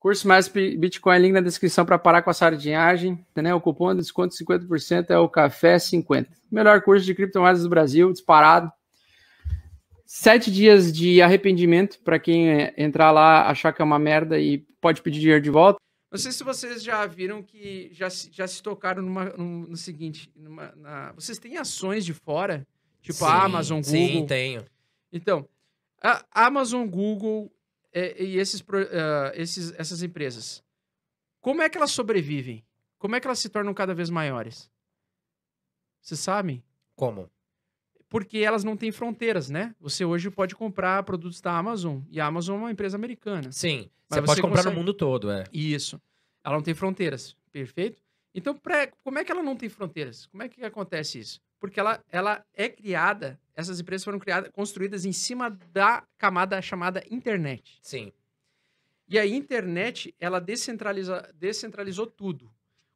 Curso mais Bitcoin, link na descrição para parar com a sardinhagem. Né? O cupom de desconto 50% é o Café50. Melhor curso de criptomoedas do Brasil, disparado. Sete dias de arrependimento para quem é, entrar lá, achar que é uma merda e pode pedir dinheiro de volta. Não sei se vocês já viram que já, já se tocaram numa, num, no seguinte: numa, na... vocês têm ações de fora? Tipo sim, a Amazon, Google? Sim, tenho. Então, a Amazon, Google, é, e esses, uh, esses, essas empresas, como é que elas sobrevivem? Como é que elas se tornam cada vez maiores? Vocês sabem? Como? Porque elas não têm fronteiras, né? Você hoje pode comprar produtos da Amazon, e a Amazon é uma empresa americana. Sim, você, você pode comprar consegue... no mundo todo, é. Isso. Ela não tem fronteiras, perfeito? Então, pré... como é que ela não tem fronteiras? Como é que acontece isso? Porque ela, ela é criada essas empresas foram criadas, construídas em cima da camada chamada internet. Sim. E a internet, ela descentraliza, descentralizou tudo.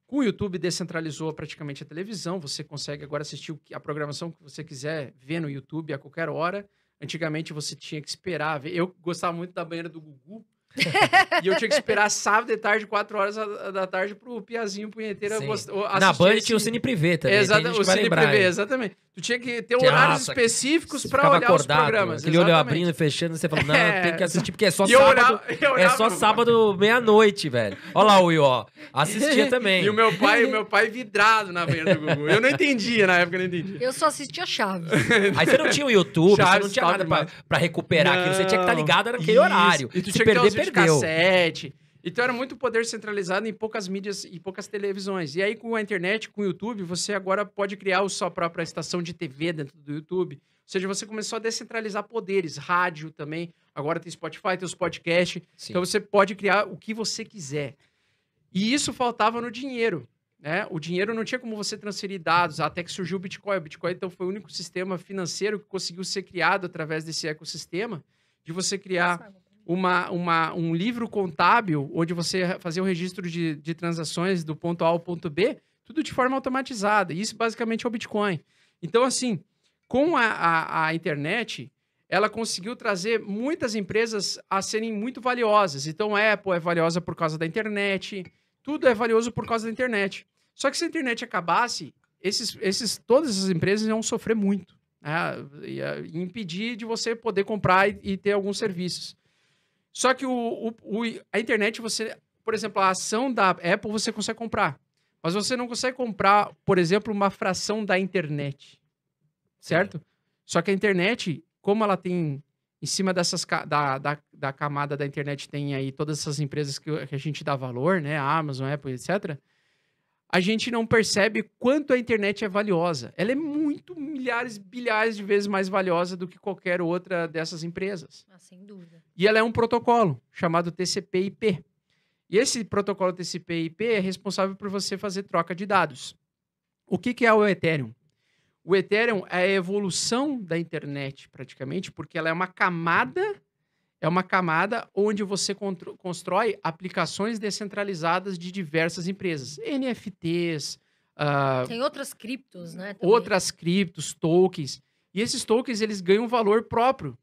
Com o YouTube descentralizou praticamente a televisão, você consegue agora assistir a programação que você quiser ver no YouTube a qualquer hora. Antigamente você tinha que esperar ver. Eu gostava muito da banheira do Gugu, e eu tinha que esperar sábado de tarde, 4 horas da tarde, pro Piazinho Punheteiro assistir. Na Band tinha o Cine Privé também. Exato, o Cine Privé, exatamente. Tu tinha que ter horários específicos pra olhar acordado, os programas. Aquele olho abrindo e fechando, você falou, não, é. tem que assistir, porque é só sábado. Olhava, olhava, é só sábado meia-noite, velho. Olha lá o Will, ó. Assistia também. e o meu pai, o meu pai vidrado na venda do Gugu. Eu não entendia na época, não entendia. Eu só assistia Chaves. Aí você não tinha o YouTube, Chaves, você não tinha nada pra, pra, recuperar não, aquilo. Você tinha que estar tá ligado naquele horário. E tu que perder, perdeu. cassete. Então era muito poder centralizado em poucas mídias e poucas televisões. E aí com a internet, com o YouTube, você agora pode criar a sua própria estação de TV dentro do YouTube. Ou seja, você começou a descentralizar poderes, rádio também. Agora tem Spotify, tem os podcasts. Então você pode criar o que você quiser. E isso faltava no dinheiro. Né? O dinheiro não tinha como você transferir dados, até que surgiu o Bitcoin. O Bitcoin, então, foi o único sistema financeiro que conseguiu ser criado através desse ecossistema de você criar Nossa, uma, uma, um livro contábil onde você fazia o registro de, de transações do ponto A ao ponto B, tudo de forma automatizada. Isso basicamente é o Bitcoin. Então, assim, com a, a, a internet, ela conseguiu trazer muitas empresas a serem muito valiosas. Então, a Apple é valiosa por causa da internet, tudo é valioso por causa da internet. Só que se a internet acabasse, esses, esses, todas essas empresas iam sofrer muito. Né? Ia impedir de você poder comprar e, e ter alguns serviços. Só que o, o, o, a internet, você, por exemplo, a ação da Apple você consegue comprar. Mas você não consegue comprar, por exemplo, uma fração da internet. Certo? Sim. Só que a internet, como ela tem em cima dessas da, da, da camada da internet tem aí todas essas empresas que, que a gente dá valor, né? A Amazon, Apple, etc a gente não percebe quanto a internet é valiosa. Ela é muito milhares, bilhares de vezes mais valiosa do que qualquer outra dessas empresas. Ah, sem dúvida. E ela é um protocolo chamado TCP/IP. E esse protocolo TCP/IP é responsável por você fazer troca de dados. O que, que é o Ethereum? O Ethereum é a evolução da internet, praticamente, porque ela é uma camada é uma camada onde você constrói aplicações descentralizadas de diversas empresas, NFTs. Uh, ah, Tem outras criptos, né? Também. Outras criptos, tokens. E esses tokens eles ganham valor próprio.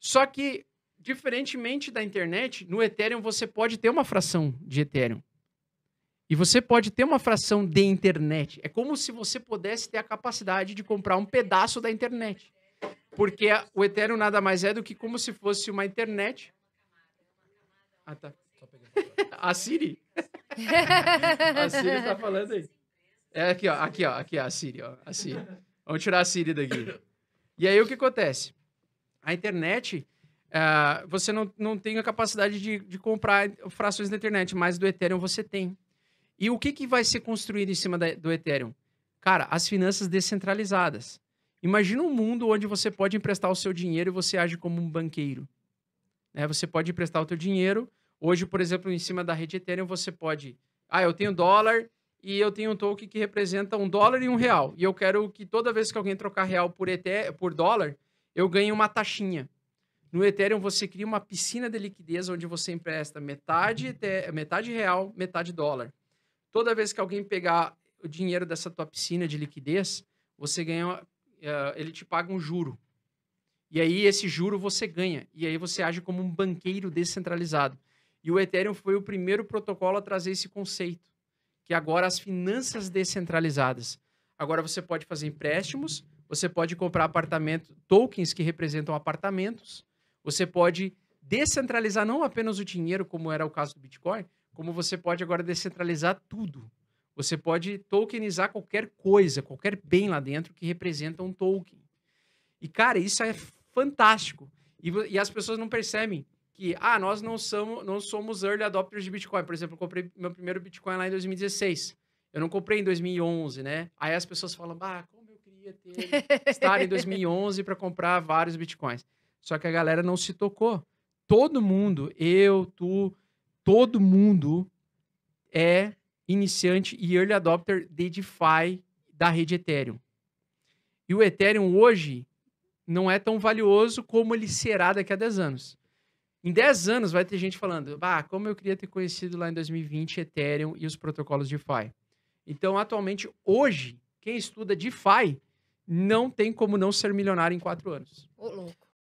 Só que, diferentemente da internet, no Ethereum você pode ter uma fração de Ethereum. E você pode ter uma fração de internet. É como se você pudesse ter a capacidade de comprar um pedaço da internet. Porque o Ethereum nada mais é do que como se fosse uma internet. Ah, tá. A Siri. a Siri tá falando aí. É aqui, ó. Aqui, ó. Aqui, ó. A Siri, ó. A Siri. Vamos tirar a Siri daqui. E aí, o que acontece? A internet, uh, você não, não tem a capacidade de, de comprar frações da internet, mas do Ethereum você tem. E o que, que vai ser construído em cima da, do Ethereum? Cara, as finanças descentralizadas. Imagina um mundo onde você pode emprestar o seu dinheiro e você age como um banqueiro. É, você pode emprestar o seu dinheiro. Hoje, por exemplo, em cima da rede Ethereum, você pode... Ah, eu tenho dólar e eu tenho um token que representa um dólar e um real. E eu quero que toda vez que alguém trocar real por, Ether, por dólar, eu ganhe uma taxinha. No Ethereum, você cria uma piscina de liquidez onde você empresta metade, metade real, metade dólar. Toda vez que alguém pegar o dinheiro dessa tua piscina de liquidez, você ganha uh, ele te paga um juro. E aí esse juro você ganha. E aí você age como um banqueiro descentralizado. E o Ethereum foi o primeiro protocolo a trazer esse conceito, que agora as finanças descentralizadas. Agora você pode fazer empréstimos, você pode comprar apartamento, tokens que representam apartamentos, você pode descentralizar não apenas o dinheiro, como era o caso do Bitcoin, como você pode agora descentralizar tudo. Você pode tokenizar qualquer coisa, qualquer bem lá dentro que representa um token. E, cara, isso é fantástico. E, e as pessoas não percebem que, ah, nós não somos, não somos early adopters de Bitcoin. Por exemplo, eu comprei meu primeiro Bitcoin lá em 2016. Eu não comprei em 2011, né? Aí as pessoas falam, ah, como eu queria ter estar em 2011 para comprar vários Bitcoins. Só que a galera não se tocou. Todo mundo, eu, tu, todo mundo é iniciante e early adopter de DeFi da rede Ethereum. E o Ethereum hoje não é tão valioso como ele será daqui a 10 anos. Em 10 anos vai ter gente falando, Bah, como eu queria ter conhecido lá em 2020 Ethereum e os protocolos DeFi. Então, atualmente, hoje, quem estuda DeFi não tem como não ser milionário em 4 anos. Ô, louco.